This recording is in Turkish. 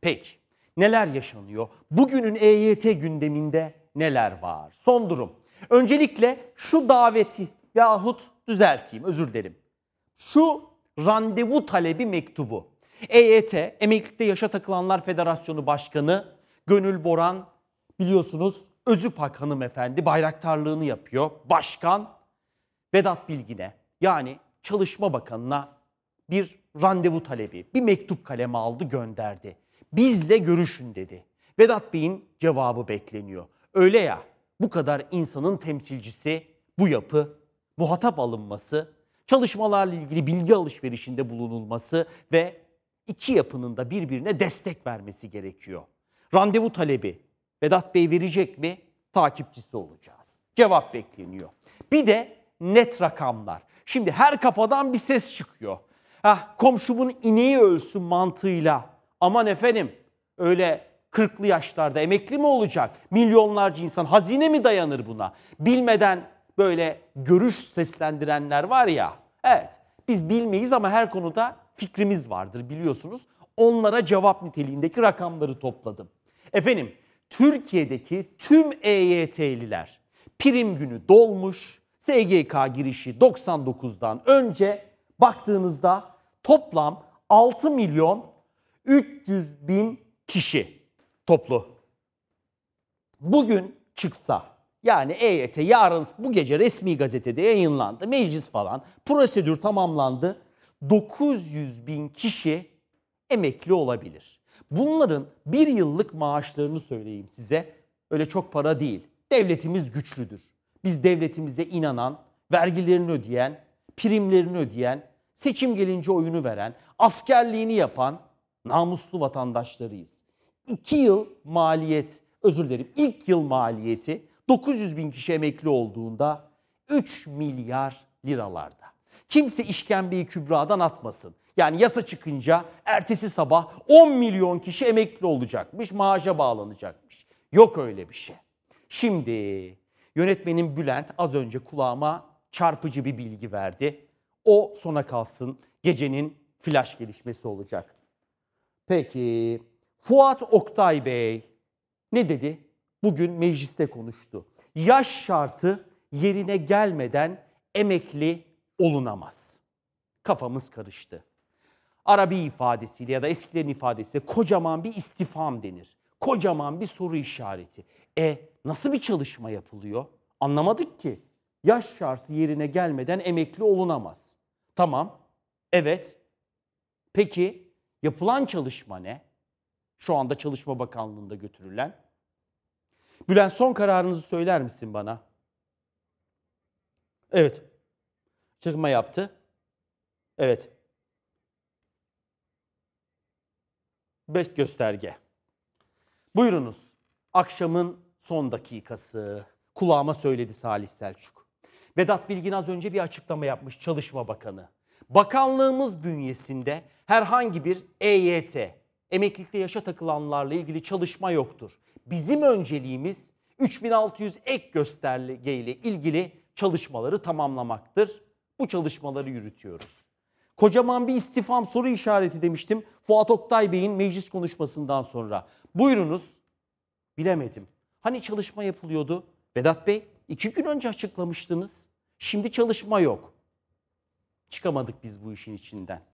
Peki neler yaşanıyor? Bugünün EYT gündeminde neler var? Son durum. Öncelikle şu daveti yahut düzelteyim özür dilerim. Şu randevu talebi mektubu. EYT, Emeklilikte Yaşa Takılanlar Federasyonu Başkanı Gönül Boran biliyorsunuz Özüpak hanımefendi bayraktarlığını yapıyor. Başkan Vedat Bilgin'e yani Çalışma Bakanı'na bir randevu talebi, bir mektup kalemi aldı gönderdi bizle görüşün dedi. Vedat Bey'in cevabı bekleniyor. Öyle ya bu kadar insanın temsilcisi bu yapı, muhatap alınması, çalışmalarla ilgili bilgi alışverişinde bulunulması ve iki yapının da birbirine destek vermesi gerekiyor. Randevu talebi Vedat Bey verecek mi? Takipçisi olacağız. Cevap bekleniyor. Bir de net rakamlar. Şimdi her kafadan bir ses çıkıyor. Heh, komşumun ineği ölsün mantığıyla Aman efendim öyle 40'lı yaşlarda emekli mi olacak? Milyonlarca insan hazine mi dayanır buna? Bilmeden böyle görüş seslendirenler var ya. Evet biz bilmeyiz ama her konuda fikrimiz vardır biliyorsunuz. Onlara cevap niteliğindeki rakamları topladım. Efendim Türkiye'deki tüm EYT'liler prim günü dolmuş. SGK girişi 99'dan önce baktığınızda toplam 6 milyon 300 bin kişi toplu. Bugün çıksa yani EYT yarın bu gece resmi gazetede yayınlandı. Meclis falan prosedür tamamlandı. 900 bin kişi emekli olabilir. Bunların bir yıllık maaşlarını söyleyeyim size. Öyle çok para değil. Devletimiz güçlüdür. Biz devletimize inanan, vergilerini ödeyen, primlerini ödeyen, seçim gelince oyunu veren, askerliğini yapan, namuslu vatandaşlarıyız. 2 yıl maliyet, özür dilerim ilk yıl maliyeti 900 bin kişi emekli olduğunda 3 milyar liralarda. Kimse işkembeyi kübradan atmasın. Yani yasa çıkınca ertesi sabah 10 milyon kişi emekli olacakmış, maaşa bağlanacakmış. Yok öyle bir şey. Şimdi yönetmenim Bülent az önce kulağıma çarpıcı bir bilgi verdi. O sona kalsın gecenin flash gelişmesi olacak. Peki Fuat Oktay Bey ne dedi? Bugün mecliste konuştu. Yaş şartı yerine gelmeden emekli olunamaz. Kafamız karıştı. Arabi ifadesiyle ya da eskilerin ifadesiyle kocaman bir istifam denir. Kocaman bir soru işareti. E nasıl bir çalışma yapılıyor? Anlamadık ki. Yaş şartı yerine gelmeden emekli olunamaz. Tamam. Evet. Peki Yapılan çalışma ne? Şu anda Çalışma Bakanlığı'nda götürülen. Bülent son kararınızı söyler misin bana? Evet. Çıkma yaptı. Evet. Beş gösterge. Buyurunuz. Akşamın son dakikası. Kulağıma söyledi Salih Selçuk. Vedat Bilgin az önce bir açıklama yapmış Çalışma Bakanı bakanlığımız bünyesinde herhangi bir EYT, emeklilikte yaşa takılanlarla ilgili çalışma yoktur. Bizim önceliğimiz 3600 ek gösterge ile ilgili çalışmaları tamamlamaktır. Bu çalışmaları yürütüyoruz. Kocaman bir istifam soru işareti demiştim Fuat Oktay Bey'in meclis konuşmasından sonra. Buyurunuz. Bilemedim. Hani çalışma yapılıyordu? Vedat Bey iki gün önce açıklamıştınız. Şimdi çalışma yok çıkamadık biz bu işin içinden.